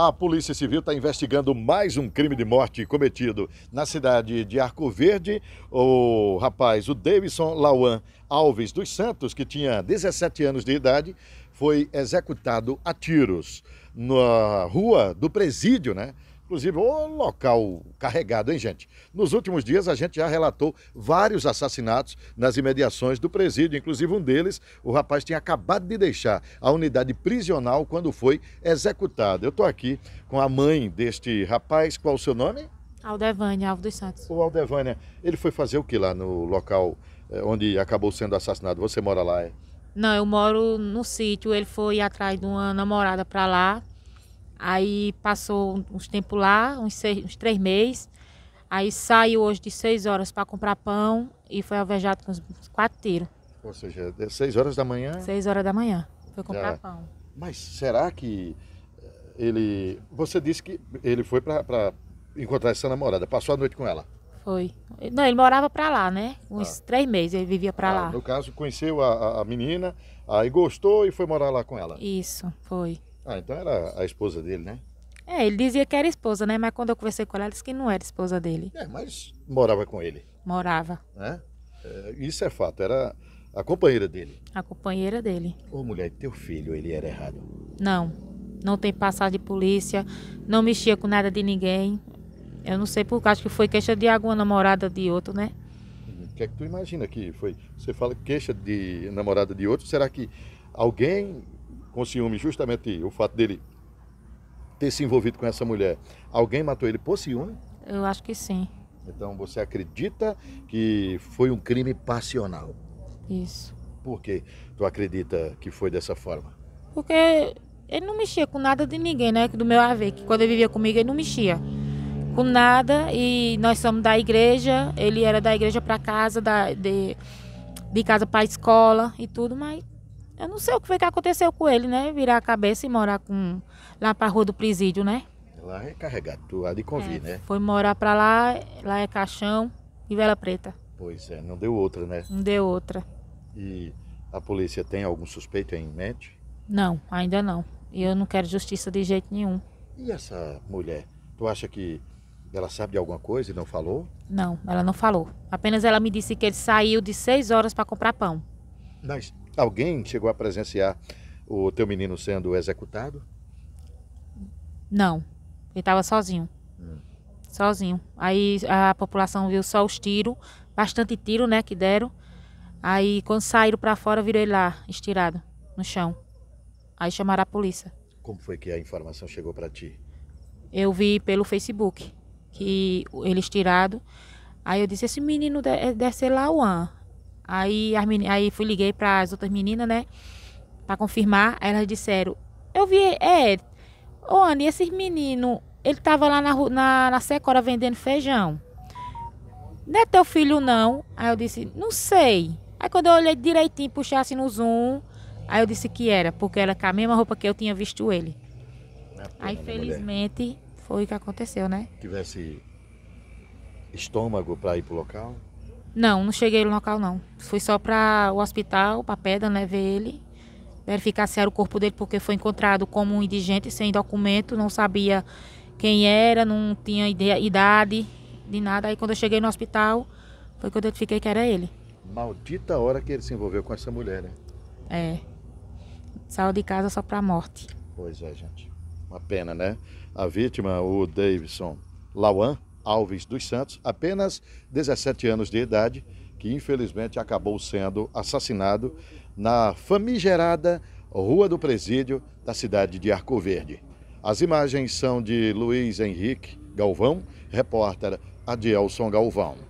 A Polícia Civil está investigando mais um crime de morte cometido na cidade de Arco Verde. O rapaz, o Davidson Lauan Alves dos Santos, que tinha 17 anos de idade, foi executado a tiros na rua do presídio, né? Inclusive, o local carregado, hein, gente? Nos últimos dias, a gente já relatou vários assassinatos nas imediações do presídio. Inclusive, um deles, o rapaz tinha acabado de deixar a unidade prisional quando foi executado. Eu estou aqui com a mãe deste rapaz. Qual o seu nome? Aldevânia, Alves dos Santos. O Aldevânia, ele foi fazer o que lá no local eh, onde acabou sendo assassinado? Você mora lá, é? Não, eu moro no sítio. Ele foi atrás de uma namorada para lá Aí passou uns tempos lá, uns, seis, uns três meses. Aí saiu hoje de seis horas para comprar pão e foi alvejado com uns quatro tiros. Ou seja, é seis horas da manhã? Seis horas da manhã. Foi comprar Já. pão. Mas será que eh, ele. Você disse que ele foi para encontrar essa namorada, passou a noite com ela? Foi. Não, ele morava para lá, né? Uns ah. três meses ele vivia para ah, lá. No caso, conheceu a, a menina, aí gostou e foi morar lá com ela. Isso, foi. Ah, então era a esposa dele, né? É, ele dizia que era esposa, né? Mas quando eu conversei com ela, ela disse que não era esposa dele. É, mas morava com ele. Morava. Né? É, isso é fato, era a companheira dele. A companheira dele. Ô mulher, teu filho, ele era errado? Não, não tem passado de polícia, não mexia com nada de ninguém. Eu não sei por Acho que foi queixa de alguma namorada de outro, né? Uhum. O que é que tu imagina que foi? Você fala queixa de namorada de outro, será que alguém com ciúme justamente o fato dele ter se envolvido com essa mulher, alguém matou ele por ciúme? Eu acho que sim. Então você acredita que foi um crime passional? Isso. Por que tu acredita que foi dessa forma? Porque ele não mexia com nada de ninguém, né? Do meu haver, que quando ele vivia comigo, ele não mexia com nada. E nós somos da igreja, ele era da igreja para casa, da, de, de casa para escola e tudo, mas eu não sei o que foi que aconteceu com ele, né? Virar a cabeça e morar com lá pra rua do presídio, né? Lá é carregado, há de convir, é, né? Foi morar pra lá, lá é Caixão e Vela Preta. Pois é, não deu outra, né? Não deu outra. E a polícia tem algum suspeito em mente? Não, ainda não. E eu não quero justiça de jeito nenhum. E essa mulher, tu acha que ela sabe de alguma coisa e não falou? Não, ela não falou. Apenas ela me disse que ele saiu de seis horas para comprar pão. Mas Alguém chegou a presenciar o teu menino sendo executado? Não, ele estava sozinho. Hum. Sozinho. Aí a população viu só os tiros, bastante tiro, né, que deram. Aí quando saíram para fora, virei lá, estirado, no chão. Aí chamaram a polícia. Como foi que a informação chegou para ti? Eu vi pelo Facebook que ele estirado. Aí eu disse, esse menino é, deve ser Lauan. Aí, as men... aí fui liguei para as outras meninas, né? Para confirmar. Aí elas disseram: Eu vi, é. Ô, Anne, esses meninos, ele tava lá na, na, na Secora vendendo feijão. Não é teu filho, não. Aí eu disse: Não sei. Aí quando eu olhei direitinho, puxasse no zoom. Aí eu disse que era, porque era com a mesma roupa que eu tinha visto ele. É aí, né, felizmente, mulher. foi o que aconteceu, né? Tivesse estômago para ir pro local? Não, não cheguei no local não. Fui só para o hospital, para pedra, né, ver ele, verificar se era o corpo dele, porque foi encontrado como um indigente, sem documento, não sabia quem era, não tinha ideia, idade, de nada. Aí quando eu cheguei no hospital, foi que eu identifiquei que era ele. Maldita hora que ele se envolveu com essa mulher, né? É. Saiu de casa só para a morte. Pois é, gente. Uma pena, né? A vítima, o Davidson Lawan, Alves dos Santos, apenas 17 anos de idade, que infelizmente acabou sendo assassinado na famigerada Rua do Presídio da cidade de Arco Verde. As imagens são de Luiz Henrique Galvão, repórter Adielson Galvão.